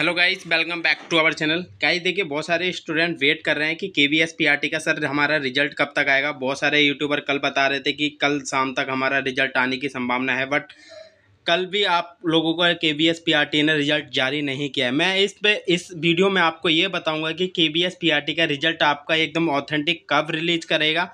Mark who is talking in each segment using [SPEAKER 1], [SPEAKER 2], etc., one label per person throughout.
[SPEAKER 1] hello guys welcome back to our channel guys देखिए बहुत सारे स्टूडेंट वेट कर रहे हैं कि K V S P R T का सर हमारा रिजल्ट कब तक आएगा बहुत सारे यूट्यूबर कल बता रहे थे कि कल शाम तक हमारा रिजल्ट आने की संभावना है बट कल भी आप लोगों का K V S P R T ने रिजल्ट जारी नहीं किया है मैं इस पे इस वीडियो में आपको ये बताऊँगा कि K V S P R T का रिजल्ट आपका एकदम ऑथेंटिक कब रिलीज करेगा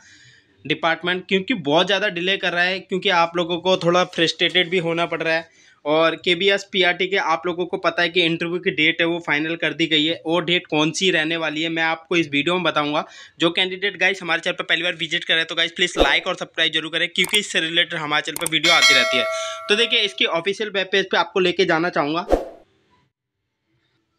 [SPEAKER 1] डिपार्टमेंट क्योंकि बहुत ज़्यादा डिले कर रहा है क्योंकि आप लोगों को थोड़ा फ्रस्ट्रेटेड भी होना पड़ रहा है और K B S P R T के आप लोगों को पता है कि इंटरव्यू की डेट है वो फाइनल कर दी गई है और डेट कौन सी रहने वाली है मैं आपको इस वीडियो में बताऊंगा जो कैंडिडेट गाइस हमारे चैनल पर पहली बार विजिट करें तो गाइस प्लीज़ लाइक और सब्सक्राइब जरूर करें क्योंकि इससे रिलेटेड हमारे चैनल पर वीडियो आती रहती है तो देखिए इसकी ऑफिशियल वेब पेज पर आपको लेके जाना चाहूँगा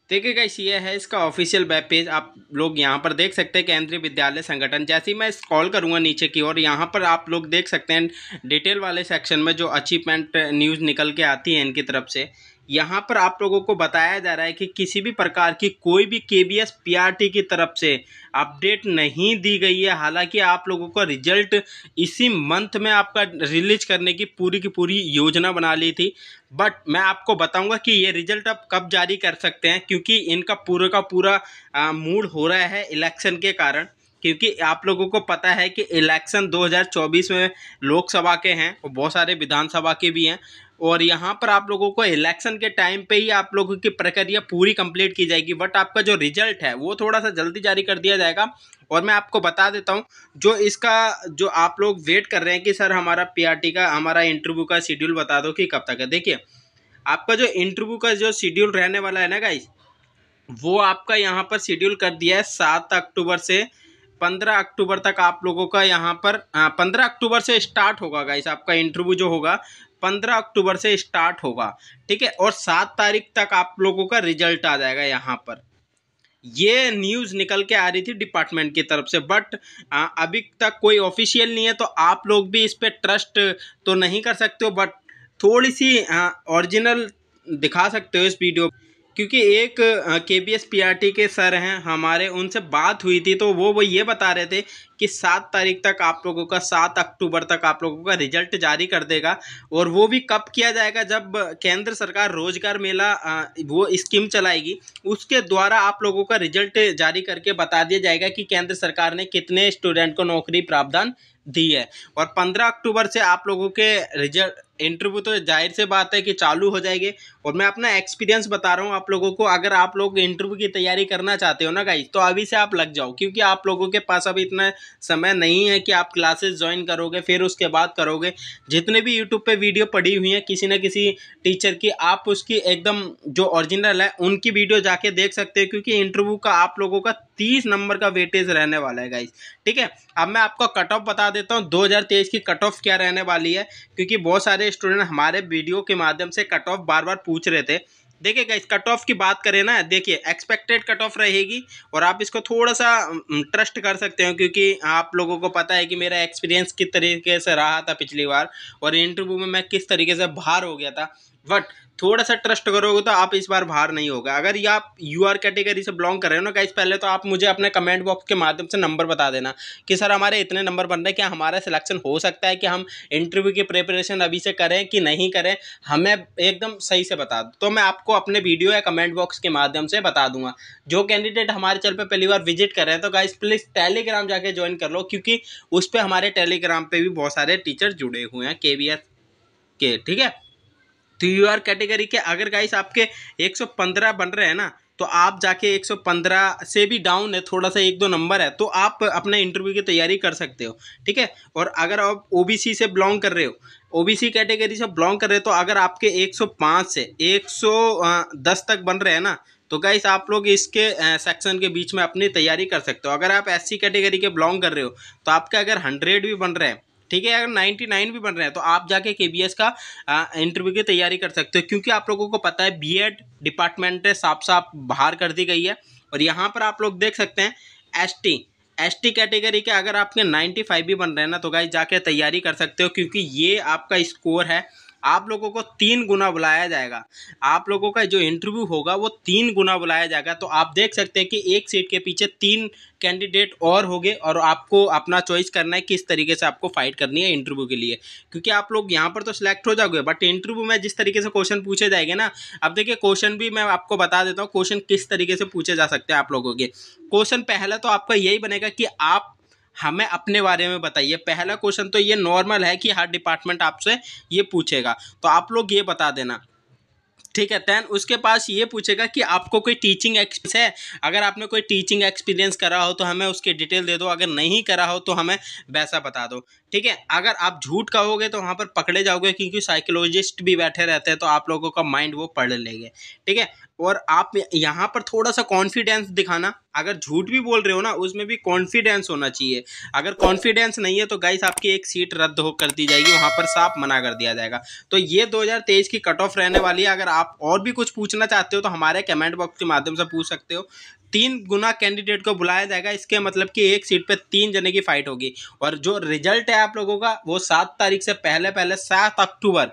[SPEAKER 1] देखिए गाइस ये है इसका ऑफिशियल वेब पेज आप लोग यहाँ पर देख सकते हैं केंद्रीय विद्यालय संगठन जैसे ही मैं स्क्रॉल करूँगा नीचे की ओर यहाँ पर आप लोग देख सकते हैं डिटेल वाले सेक्शन में जो अचीवमेंट न्यूज़ निकल के आती है इनकी तरफ से यहाँ पर आप लोगों को बताया जा रहा है कि किसी भी प्रकार की कोई भी K B S P R T की तरफ से अपडेट नहीं दी गई है हालांकि आप लोगों का रिजल्ट इसी मंथ में आपका रिलीज करने की पूरी की पूरी योजना बना ली थी बट मैं आपको बताऊंगा कि ये रिजल्ट आप कब जारी कर सकते हैं क्योंकि इनका पूरा का पूरा मूड हो रहा है इलेक्शन के कारण क्योंकि आप लोगों को पता है कि इलेक्शन 2024 में लोकसभा के हैं और बहुत सारे विधानसभा के भी हैं और यहाँ पर आप लोगों को इलेक्शन के टाइम पे ही आप लोगों की प्रक्रिया पूरी कंप्लीट की जाएगी बट आपका जो रिजल्ट है वो थोड़ा सा जल्दी जारी कर दिया जाएगा और मैं आपको बता देता हूँ जो इसका जो आप लोग वेट कर रहे हैं कि सर हमारा पीआरटी का हमारा इंटरव्यू का शेड्यूल बता दो कि कब तक है देखिए आपका जो इंटरव्यू का जो शेड्यूल रहने वाला है ना गाइज वो आपका यहाँ पर शेड्यूल कर दिया है सात अक्टूबर से पंद्रह अक्टूबर तक आप लोगों का यहाँ पर हाँ, पंद्रह अक्टूबर से स्टार्ट होगा गाइस आपका इंटरव्यू जो होगा पंद्रह अक्टूबर से स्टार्ट होगा ठीक है और सात तारीख तक आप लोगों का रिजल्ट आ जाएगा यहाँ पर ये न्यूज़ निकल के आ रही थी डिपार्टमेंट की तरफ से बट अभी तक कोई ऑफिशियल नहीं है तो आप लोग भी इस पर ट्रस्ट तो नहीं कर सकते हो बट थोड़ी सी ओरिजिनल दिखा सकते हो इस वीडियो क्योंकि एक K B S P R T के सर हैं हमारे उनसे बात हुई थी तो वो वो ये बता रहे थे कि सात तारीख तक आप लोगों का सात अक्टूबर तक आप लोगों का रिजल्ट जारी कर देगा और वो भी कब किया जाएगा जब केंद्र सरकार रोजगार मेला वो स्कीम चलाएगी उसके द्वारा आप लोगों का रिजल्ट जारी करके बता दिया जाएगा कि केंद्र सरकार ने कितने स्टूडेंट को नौकरी प्रावधान दी है और पंद्रह अक्टूबर से आप लोगों के रिजल्ट इंटरव्यू तो जाहिर से बात है कि चालू हो जाएंगे और मैं अपना एक्सपीरियंस बता रहा हूँ आप लोगों को अगर आप लोग इंटरव्यू की तैयारी करना चाहते हो ना गाइज तो अभी से आप लग जाओ क्योंकि आप लोगों के पास अभी इतना समय नहीं है कि आप क्लासेस ज्वाइन करोगे फिर उसके बाद करोगे जितने भी यूट्यूब पे वीडियो पड़ी हुई हैं किसी न किसी टीचर की आप उसकी एकदम जो ओरिजिनल है उनकी वीडियो जाके देख सकते हो क्योंकि इंटरव्यू का आप लोगों का तीस नंबर का वेटेज रहने वाला है गाइज ठीक है अब मैं आपको कट ऑफ बता देता हूँ दो की कट ऑफ क्या रहने वाली है क्योंकि बहुत सारे स्टूडेंट हमारे वीडियो के माध्यम से कट ऑफ बार बार पूछ रहे थे देखिए इस कट ऑफ की बात करें ना देखिए एक्सपेक्टेड कट ऑफ रहेगी और आप इसको थोड़ा सा ट्रस्ट कर सकते हो क्योंकि आप लोगों को पता है कि मेरा एक्सपीरियंस किस तरीके से रहा था पिछली बार और इंटरव्यू में मैं किस तरीके से बाहर हो गया था बट थोड़ा सा ट्रस्ट करोगे तो आप इस बार बाहर नहीं होगा अगर ये आप यू आर कैटेगरी से बिलोंग कर रहे हो ना कहीं पहले तो आप मुझे अपने कमेंट बॉक्स के माध्यम से नंबर बता देना कि सर हमारे इतने नंबर बन रहे हैं क्या हमारा सिलेक्शन हो सकता है कि हम इंटरव्यू की प्रिपरेशन अभी से करें कि नहीं करें हमें एकदम सही से बता दो तो मैं आपको अपने वीडियो या कमेंट बॉक्स के माध्यम से बता दूंगा जो कैंडिडेट हमारे चैनल पर पहली बार विजिट कर रहे हैं तो कहीं प्लीज़ टेलीग्राम जाके ज्वाइन कर लो क्योंकि उस पर हमारे टेलीग्राम पर भी बहुत सारे टीचर जुड़े हुए हैं के के ठीक है तो आर कैटेगरी के अगर गाइस आपके 115 बन रहे हैं ना तो आप जाके 115 से भी डाउन है थोड़ा सा एक दो नंबर है तो आप अपने इंटरव्यू की तैयारी कर सकते हो ठीक है और अगर आप ओबीसी से बिलोंग कर रहे हो ओबीसी कैटेगरी से बिलोंग कर रहे हो तो अगर आपके 105 से 110 तक बन रहे हैं ना तो गाइस आप लोग इसके सेक्शन के बीच में अपनी तैयारी कर सकते हो अगर आप एस कैटेगरी के बिलोंग कर रहे हो तो आपका अगर हंड्रेड भी बन रहे हैं ठीक है अगर 99 भी बन रहे हैं तो आप जाके के का इंटरव्यू की तैयारी कर सकते हो क्योंकि आप लोगों को पता है बी डिपार्टमेंट साफ साफ बाहर कर दी गई है और यहाँ पर आप लोग देख सकते हैं S T S T category के अगर आपके 95 भी बन रहे हैं ना तो गाई जाके तैयारी कर सकते हो क्योंकि ये आपका स्कोर है आप लोगों को तीन गुना बुलाया जाएगा आप लोगों का जो इंटरव्यू होगा वो तीन गुना बुलाया जाएगा तो आप देख सकते हैं कि एक सीट के पीछे तीन कैंडिडेट और होंगे और आपको अपना चॉइस करना है किस तरीके से आपको फाइट करनी है इंटरव्यू के लिए क्योंकि आप लोग यहाँ पर तो सिलेक्ट हो जाओगे बट इंटरव्यू में जिस तरीके से क्वेश्चन पूछे जाएंगे ना अब देखिए क्वेश्चन भी मैं आपको बता देता हूँ क्वेश्चन किस तरीके से पूछे जा सकते हैं आप लोगों के क्वेश्चन पहला तो आपका यही बनेगा कि आप हमें अपने बारे में बताइए पहला क्वेश्चन तो ये नॉर्मल है कि हर डिपार्टमेंट आपसे ये पूछेगा तो आप लोग ये बता देना ठीक है तैन उसके पास ये पूछेगा कि आपको कोई टीचिंग एक्सपीरियंस है अगर आपने कोई टीचिंग एक्सपीरियंस करा हो तो हमें उसकी डिटेल दे दो अगर नहीं करा हो तो हमें वैसा बता दो ठीक है अगर आप झूठ कहोगे तो वहाँ पर पकड़े जाओगे क्योंकि साइकोलॉजिस्ट भी बैठे रहते हैं तो आप लोगों का माइंड वो पढ़ लेंगे ठीक है और आप यहाँ पर थोड़ा सा कॉन्फिडेंस दिखाना अगर झूठ भी बोल रहे हो ना उसमें भी कॉन्फिडेंस होना चाहिए अगर कॉन्फिडेंस नहीं है तो गाइस आपकी एक सीट रद्द हो कर दी जाएगी वहाँ पर साफ मना कर दिया जाएगा तो ये 2023 की कट ऑफ रहने वाली है अगर आप और भी कुछ पूछना चाहते हो तो हमारे कमेंट बॉक्स के माध्यम से पूछ सकते हो तीन गुना कैंडिडेट को बुलाया जाएगा इसके मतलब कि एक सीट पे तीन जने की फाइट होगी और जो रिजल्ट है आप लोगों का वो सात तारीख से पहले पहले सात अक्टूबर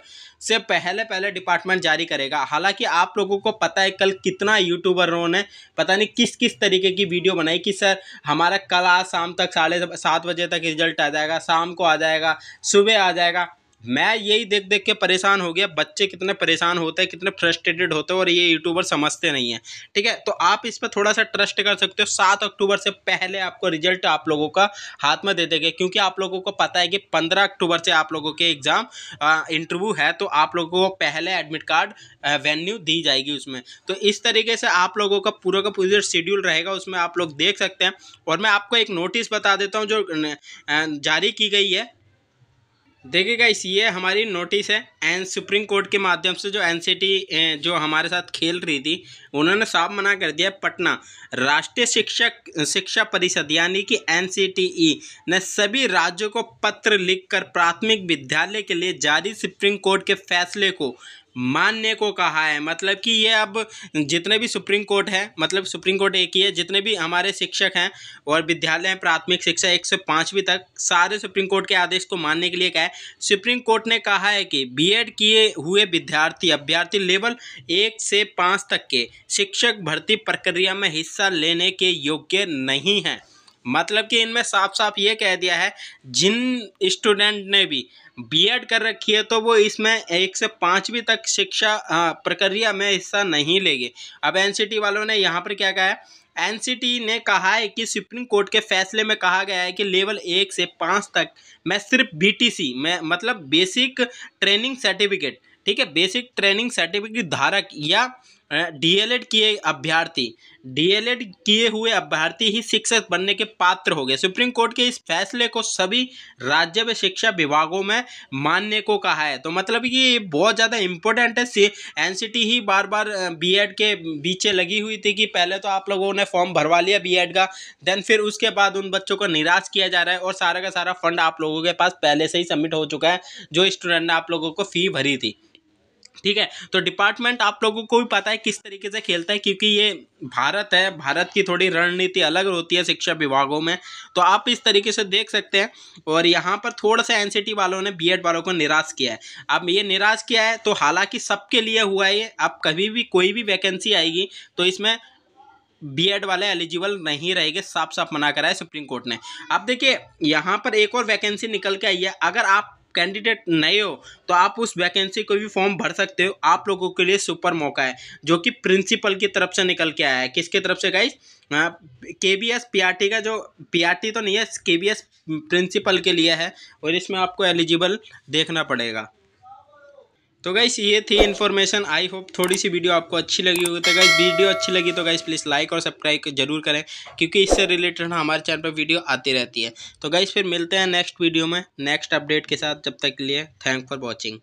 [SPEAKER 1] से पहले पहले डिपार्टमेंट जारी करेगा हालांकि आप लोगों को पता है कल कितना यूट्यूबरों ने पता नहीं किस किस तरीके की वीडियो बनाई कि सर हमारा कल आज शाम तक साढ़े सात बजे तक रिजल्ट आ जाएगा शाम को आ जाएगा सुबह आ जाएगा मैं यही देख देख के परेशान हो गया बच्चे कितने परेशान होते हैं कितने फ्रस्ट्रेटेड होते हैं और ये यूट्यूबर समझते नहीं हैं ठीक है तो आप इस पर थोड़ा सा ट्रस्ट कर सकते हो सात अक्टूबर से पहले आपको रिजल्ट आप लोगों का हाथ में दे देंगे क्योंकि आप लोगों को पता है कि पंद्रह अक्टूबर से आप लोगों के एग्ज़ाम इंटरव्यू है तो आप लोगों को पहले एडमिट कार्ड वेन्यू दी जाएगी उसमें तो इस तरीके से आप लोगों का पूरा का पूरा शेड्यूल रहेगा उसमें आप लोग देख सकते हैं और मैं आपको एक नोटिस बता देता हूँ जो जारी की गई है देखिए गाइस ये हमारी नोटिस है एंड सुप्रीम कोर्ट के माध्यम से जो एनसीटी जो हमारे साथ खेल रही थी उन्होंने साफ मना कर दिया पटना राष्ट्रीय शिक्षक शिक्षा परिषद यानी कि एन ने सभी राज्यों को पत्र लिखकर प्राथमिक विद्यालय के लिए जारी सुप्रीम कोर्ट के फैसले को मानने को कहा है मतलब कि ये अब जितने भी सुप्रीम कोर्ट है मतलब सुप्रीम कोर्ट एक ही है जितने भी हमारे शिक्षक हैं और विद्यालय हैं प्राथमिक शिक्षा एक से पाँचवीं तक सारे सुप्रीम कोर्ट के आदेश को मानने के लिए कहा है सुप्रीम कोर्ट ने कहा है कि बीएड किए हुए विद्यार्थी अभ्यर्थी लेवल एक से पाँच तक के शिक्षक भर्ती प्रक्रिया में हिस्सा लेने के योग्य नहीं हैं मतलब कि इनमें साफ साफ ये कह दिया है जिन स्टूडेंट ने भी बीएड कर रखी है तो वो इसमें एक से पाँचवीं तक शिक्षा प्रक्रिया में हिस्सा नहीं लेंगे अब एनसीटी वालों ने यहाँ पर क्या कहा है एनसीटी ने कहा है कि सुप्रीम कोर्ट के फैसले में कहा गया है कि लेवल एक से पाँच तक मैं सिर्फ बीटीसी मैं मतलब बेसिक ट्रेनिंग सर्टिफिकेट ठीक है बेसिक ट्रेनिंग सर्टिफिकेट धारक या डीएलएड किए अभ्यर्थी डीएलएड किए हुए अभ्यर्थी ही शिक्षक बनने के पात्र हो गए सुप्रीम कोर्ट के इस फैसले को सभी राज्य व शिक्षा विभागों में मानने को कहा है तो मतलब कि बहुत ज़्यादा इम्पोर्टेंट है एन ही बार बार बीएड के पीछे लगी हुई थी कि पहले तो आप लोगों ने फॉर्म भरवा लिया बी का देन फिर उसके बाद उन बच्चों को निराश किया जा रहा है और सारा का सारा फंड आप लोगों के पास पहले से ही सबमिट हो चुका है जो स्टूडेंट ने आप लोगों को फ़ी भरी थी ठीक है तो डिपार्टमेंट आप लोगों को भी पता है किस तरीके से खेलता है क्योंकि ये भारत है भारत की थोड़ी रणनीति अलग होती है शिक्षा विभागों में तो आप इस तरीके से देख सकते हैं और यहाँ पर थोड़ा सा एनसीटी वालों ने बीएड वालों को निराश किया है अब ये निराश किया है तो हालांकि सबके लिए हुआ है ये अब कभी भी कोई भी वैकेंसी आएगी तो इसमें बी वाले एलिजिबल नहीं रहेंगे साफ साफ मना करा है सुप्रीम कोर्ट ने अब देखिए यहाँ पर एक और वैकेंसी निकल के आई है अगर आप कैंडिडेट नए हो तो आप उस वैकेंसी को भी फॉर्म भर सकते हो आप लोगों के लिए सुपर मौका है जो कि प्रिंसिपल की तरफ से निकल के आया है किसके तरफ से guys K B S P R T का जो पी आर टी तो नहीं है के बी एस प्रिंसिपल के लिए है और इसमें आपको एलिजिबल देखना पड़ेगा तो गाइस ये थी इन्फॉर्मेशन आई होप थोड़ी सी वीडियो आपको अच्छी लगी होगी तो गाइस वीडियो अच्छी लगी तो गाइस प्लीज़ लाइक और सब्सक्राइब जरूर करें क्योंकि इससे रिलेटेड हमारे चैनल पर वीडियो आती रहती है तो गाइस फिर मिलते हैं नेक्स्ट वीडियो में नेक्स्ट अपडेट के साथ जब तक के लिए थैंक फॉर वॉचिंग